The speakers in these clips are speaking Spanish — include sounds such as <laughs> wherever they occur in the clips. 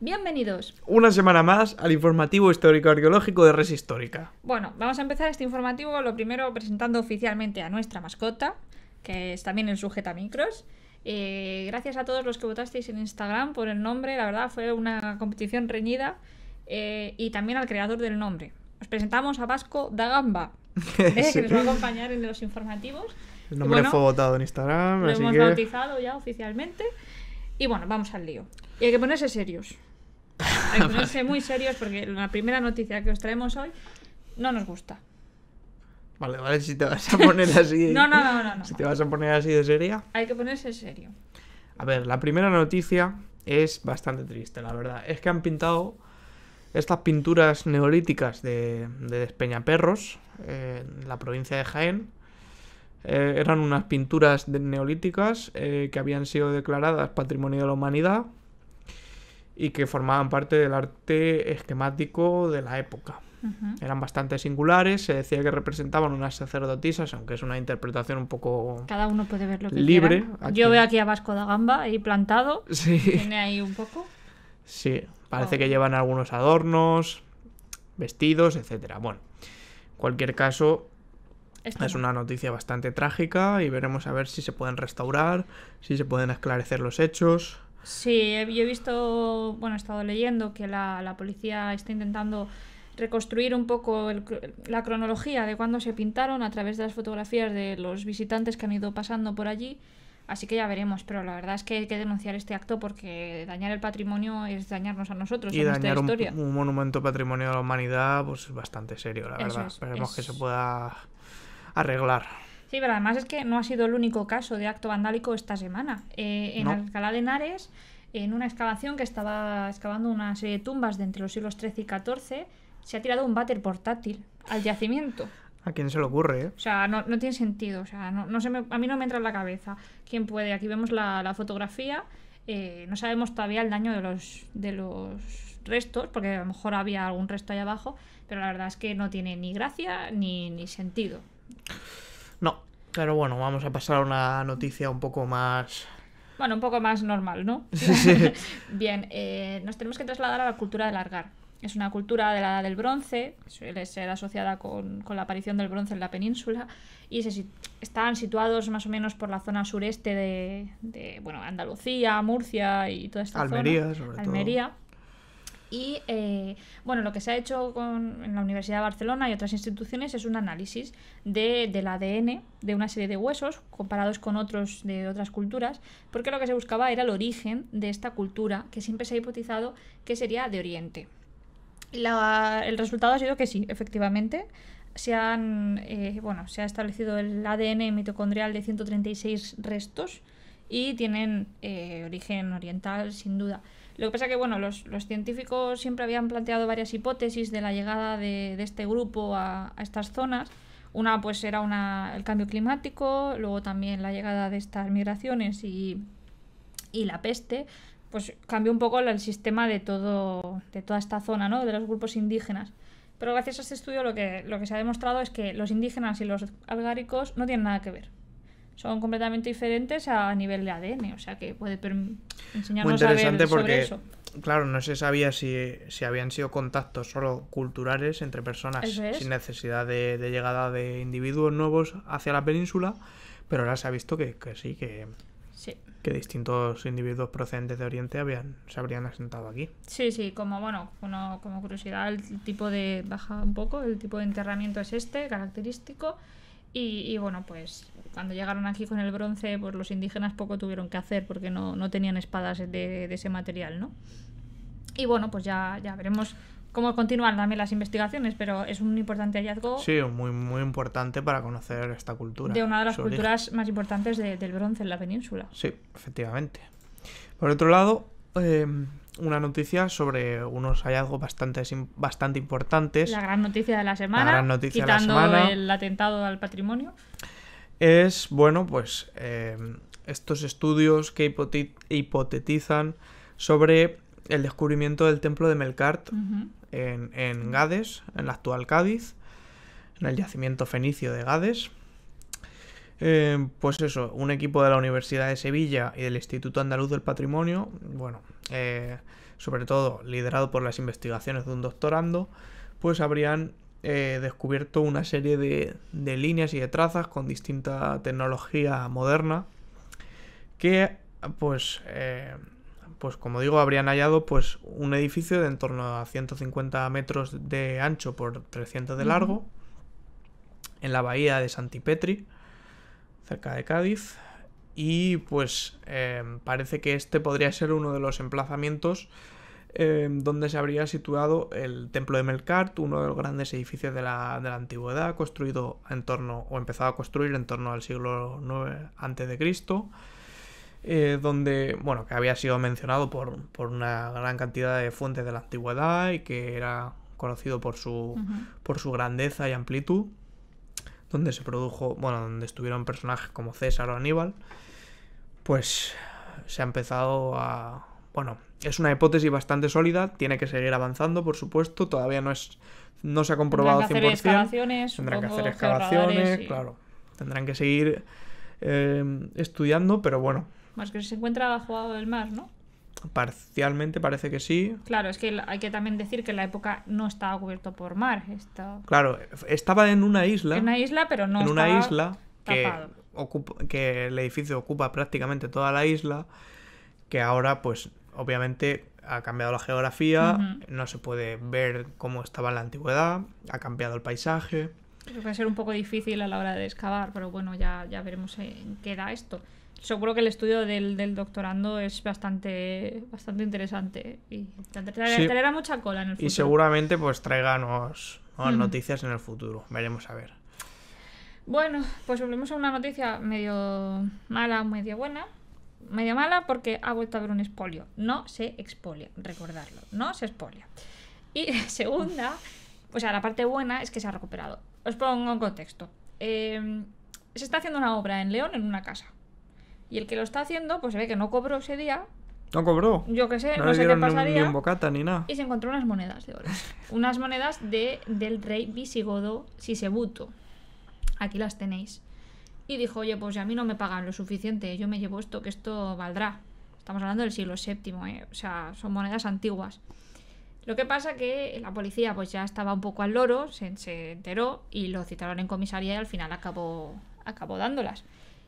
Bienvenidos. Una semana más al informativo histórico-arqueológico de Res Histórica. Bueno, vamos a empezar este informativo lo primero presentando oficialmente a nuestra mascota, que es también el sujeta micros. Eh, gracias a todos los que votasteis en Instagram por el nombre, la verdad fue una competición reñida. Eh, y también al creador del nombre. Nos presentamos a Vasco da Gamba, <laughs> ¿Eh? que nos va a acompañar en los informativos. El nombre fue votado en Instagram. Lo hemos bautizado ya oficialmente. Y bueno, vamos al lío. Y hay que ponerse serios. Hay que ponerse muy serios porque la primera noticia que os traemos hoy no nos gusta. Vale, vale, si te vas a poner <laughs> así. no, no, no, no, Si te vas a poner así de seria. Hay que ponerse serio. A ver, la primera noticia es bastante triste, la verdad. Es que han pintado estas pinturas neolíticas de, de Despeñaperros, eh, en la provincia de Jaén, eh, eran unas pinturas neolíticas eh, que habían sido declaradas Patrimonio de la Humanidad y que formaban parte del arte esquemático de la época. Eran bastante singulares, se decía que representaban unas sacerdotisas, aunque es una interpretación un poco... Cada uno puede ver lo que libre. Yo veo aquí a Vasco da Gamba ahí plantado. Sí. Tiene ahí un poco. Sí, parece oh. que llevan algunos adornos, vestidos, etc. Bueno, en cualquier caso, es una noticia bastante trágica y veremos a ver si se pueden restaurar, si se pueden esclarecer los hechos. Sí, yo he visto, bueno, he estado leyendo que la, policía está intentando reconstruir un poco la cronología de cuándo se pintaron a través de las fotografías de los visitantes que han ido pasando por allí. Así que ya veremos, pero la verdad es que hay que denunciar este acto porque dañar el patrimonio es dañarnos a nosotros y en dañar historia. Un, monumento patrimonio de la humanidad pues es bastante serio, la verdad. Esperemos que se pueda arreglar. Sí, pero además es que no ha sido el único caso de acto vandálico esta semana. Eh, en Alcalá de Henares, en una excavación que estaba excavando una serie de tumbas de entre los siglos XIII y XIV, se ha tirado un váter portátil al yacimiento. ¿A quién se le ocurre? Eh? O sea, no, tiene sentido. O sea, no, a mí no me entra en la cabeza. ¿Quién puede? Aquí vemos la, fotografía. Eh, no sabemos todavía el daño de los, de los restos, porque a lo mejor había algún resto ahí abajo, pero la verdad es que no tiene ni gracia ni, ni sentido. No, pero bueno, vamos a pasar a una noticia un poco más... Bueno, un poco más normal, ¿no? <laughs> Bien, eh, nos tenemos que trasladar a la cultura de Largar. Es una cultura de la edad del bronce, suele ser asociada con, la aparición del bronce en la península, y están situados más o menos por la zona sureste de, de Andalucía, Murcia y toda esta zona. Almería, sobre todo. Y eh, bueno, lo que se ha hecho con, en la Universidad de Barcelona y otras instituciones es un análisis del ADN de una serie de huesos comparados con otros de otras culturas, porque lo que se buscaba era el origen de esta cultura que siempre se ha hipotizado que sería de Oriente. La, el resultado ha sido que sí, efectivamente, se han eh, bueno, se ha establecido el ADN mitocondrial de 136 restos y tienen eh, origen oriental sin duda. Lo que pasa es que, bueno, los, científicos siempre habían planteado varias hipótesis de la llegada de, este grupo a, estas zonas. Una, pues, era una, el cambio climático, luego también la llegada de estas migraciones y, y la peste. Pues cambió un poco el sistema de, todo, de toda esta zona, ¿no? De los grupos indígenas. Pero gracias a este estudio lo que, lo que se ha demostrado es que los indígenas y los algáricos no tienen nada que ver son completamente diferentes a nivel de ADN, o sea que puede enseñarnos a ver porque, sobre eso. Claro, no se sabía si, si habían sido contactos solo culturales entre personas sin necesidad de, llegada de individuos nuevos hacia la península, pero ahora se ha visto que, que sí, que, que distintos individuos procedentes de Oriente habían, se habrían asentado aquí. Sí, sí, como bueno, como curiosidad, el tipo de baja un poco, el tipo de enterramiento es este, característico. Y, bueno, pues cuando llegaron aquí con el bronce, pues los indígenas poco tuvieron que hacer porque no, tenían espadas de, ese material, ¿no? Y bueno, pues ya, ya veremos cómo continúan también las investigaciones, pero es un importante hallazgo. Sí, muy, muy importante para conocer esta cultura. De una de las culturas más importantes del bronce en la península. Sí, efectivamente. Por otro lado, eh, una noticia sobre unos hallazgos bastante, bastante importantes. La gran noticia de la semana, quitando el atentado al patrimonio. Es, bueno, pues eh, estos estudios que hipotetizan sobre el descubrimiento del templo de Melkart en, en Gades, en la actual Cádiz, en el yacimiento fenicio de Gades. Em, pues eso, un equipo de la Universidad de Sevilla y del Instituto Andaluz del Patrimonio, bueno, eh, sobre todo liderado por las investigaciones de un doctorando, pues habrían eh, descubierto una serie de, líneas y de trazas con distinta tecnología moderna que, pues, eh, pues como digo, habrían hallado pues un edificio de en torno a 150 metros de ancho por 300 de largo en la bahía de Santipetri cerca de Cádiz. Y pues em, parece que este podría ser uno de los emplazamientos em, donde se habría situado el templo de Melkart, uno de los grandes edificios de la, de la antigüedad, construido en torno, o empezado a construir en torno al siglo IX a.C., cristo eh, donde, bueno, que había sido mencionado por, una gran cantidad de fuentes de la antigüedad y que era conocido por su, por su grandeza y amplitud donde se produjo, bueno, donde estuvieron personajes como César o Aníbal, pues se ha empezado a... Bueno, es una hipótesis bastante sólida, tiene que seguir avanzando, por supuesto, todavía no es no se ha comprobado cien 100%. tendrán que hacer excavaciones, claro. Tendrán que seguir eh, estudiando, pero bueno. Más que se encuentra bajo el mar, ¿no? Parcialmente parece que sí. Claro, es que hay que también decir que la época no estaba cubierto por mar. Claro, estaba en una isla. En una isla, pero no. En una isla que, que el edificio ocupa prácticamente toda la isla, que ahora pues obviamente ha cambiado la geografía, no se puede ver cómo estaba en la antigüedad, ha cambiado el paisaje. Eso va a ser un poco difícil a la hora de excavar, pero bueno, ya, ya veremos en qué da esto seguro que el estudio del, doctorando es bastante, bastante interesante y traerá, mucha cola Y seguramente pues tráiganos mm. noticias en el futuro, veremos a ver. Bueno, pues volvemos a una noticia medio mala, medio buena. Medio mala porque ha vuelto a haber un expolio. No se expolia, recordarlo. No se expolia. Y <laughs> segunda, pues sea, la parte buena es que se ha recuperado. Os pongo en contexto. Eh, se está haciendo una obra en León en una casa. Y el que lo está haciendo, pues se ve que no cobró ese día. No cobró. Yo qué sé, no, sé qué pasaría. Ni bocata ni nada. Y se encontró unas monedas de oro. <laughs> unas monedas de, del rey visigodo Sisebuto. Aquí las tenéis. Y dijo, oye, pues a mí no me pagan lo suficiente, yo me llevo esto, que esto valdrá. Estamos hablando del siglo VII, ¿eh? o sea, son monedas antiguas. Lo que pasa que la policía pues ya estaba un poco al loro, se, enteró y lo citaron en comisaría y al final acabó, acabó dándolas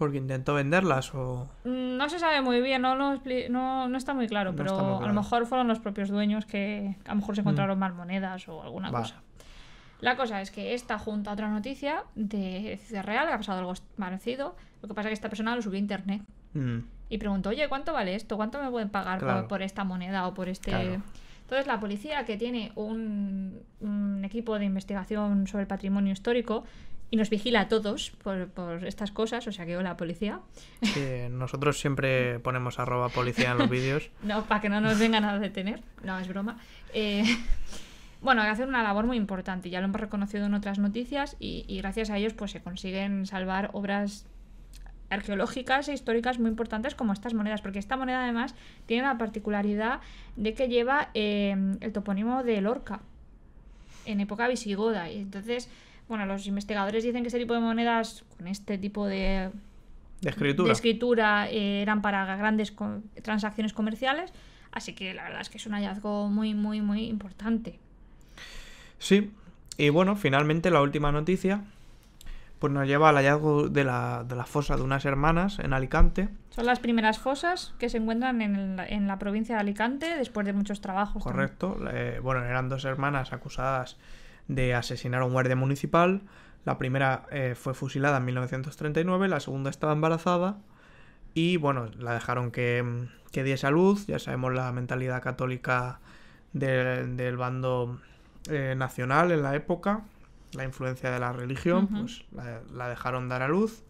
porque intentó venderlas o... Mm, no se sabe muy bien, no, no, está muy claro, pero a lo mejor fueron los propios dueños que a lo mejor se mm. encontraron mal monedas o alguna cosa. La cosa es que esta junta otra noticia de Ciudad Real, ha pasado algo parecido, lo que pasa es que esta persona lo subió a internet mm. y preguntó, oye, ¿cuánto vale esto? ¿Cuánto me pueden pagar por, esta moneda o por este... Entonces la policía, que tiene un, un equipo de investigación sobre el patrimonio histórico, y nos vigila a todos por, estas cosas, o sea que hola policía. nosotros siempre <laughs> ponemos arroba policía en los vídeos. <laughs> no, para que no nos vengan a detener, no, es broma. Eh, <laughs> bueno, hay que hacer una labor muy importante, ya lo hemos reconocido en otras noticias y, gracias a ellos pues se consiguen salvar obras arqueológicas e históricas muy importantes como estas monedas, porque esta moneda además tiene la particularidad de que lleva eh, el topónimo de Lorca en época visigoda y entonces bueno, los investigadores dicen que ese tipo de monedas con este tipo de, escritura, escritura eh, eran para grandes transacciones comerciales, así que la verdad es que es un hallazgo muy, muy, muy importante. Sí, y bueno, finalmente la última noticia pues nos lleva al hallazgo de la, fosa de unas hermanas en Alicante. Son las primeras fosas que se encuentran en la, en la provincia de Alicante después de muchos trabajos. Correcto. Eh, bueno, eran dos hermanas acusadas de asesinar a un guardia municipal. La primera eh, fue fusilada en 1939, la segunda estaba embarazada y bueno, la dejaron que, diese a luz. Ya sabemos la mentalidad católica del bando eh, nacional en la época, la influencia de la religión, pues la, dejaron dar a luz.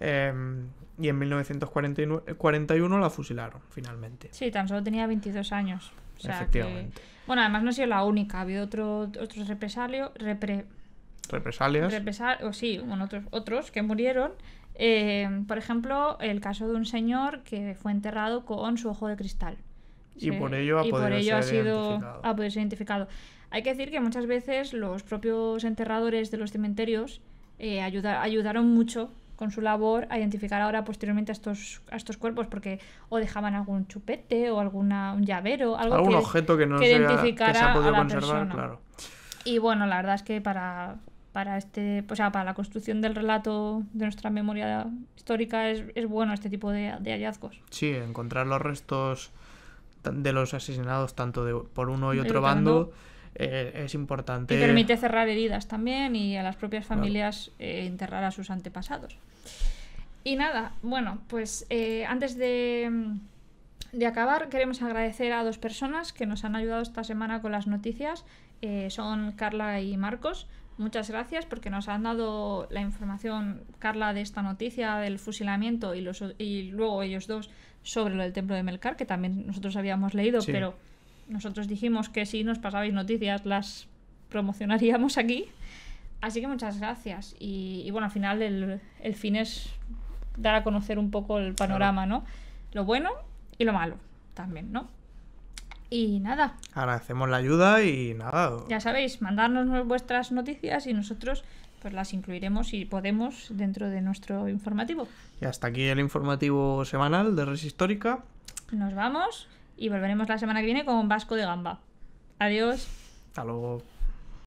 Em, y en 1941 la fusilaron finalmente. Sí, tan solo tenía 22 años. Efectivamente. Bueno, además no ha sido la única, ha habido otro, otros represalios. Repre... Represalias. o sí, bueno, otros, otros que murieron. Eh, por ejemplo, el caso de un señor que fue enterrado con su ojo de cristal. y por ello ha, podido sido identificado. Hay que decir que muchas veces los propios enterradores de los cementerios eh, ayudaron mucho con su labor a identificar ahora posteriormente a estos, estos cuerpos, porque o dejaban algún chupete o alguna, un llavero, algo algún que, objeto que no se a la conservar, claro. Y bueno, la verdad es que para, para este, o para la construcción del relato de nuestra memoria histórica es, es bueno este tipo de, hallazgos. Sí, encontrar los restos de los asesinados tanto de, por uno y otro bando eh, es importante. Y permite cerrar heridas también y a las propias familias eh, enterrar a sus antepasados. Y nada, bueno, pues eh, antes mm, de, acabar queremos agradecer a dos personas que nos han ayudado esta semana con las noticias. son Carla y Marcos. Muchas gracias porque nos han dado la información, Carla, de esta noticia del fusilamiento y, los, y luego ellos dos sobre lo del templo de Melcar, que también nosotros habíamos leído, pero nosotros dijimos que si nos pasabais noticias las promocionaríamos aquí. Así que muchas gracias. Y, bueno, al final el, el, fin es dar a conocer un poco el panorama, ¿no? Lo bueno y lo malo también, ¿no? Y nada. Agradecemos la ayuda y nada. Ya sabéis, mandarnos vuestras noticias y nosotros pues las incluiremos y podemos dentro de nuestro informativo. Y hasta aquí el informativo semanal de Res Histórica. Nos vamos. Y volveremos la semana que viene con Vasco de Gamba. Adiós. Hasta luego.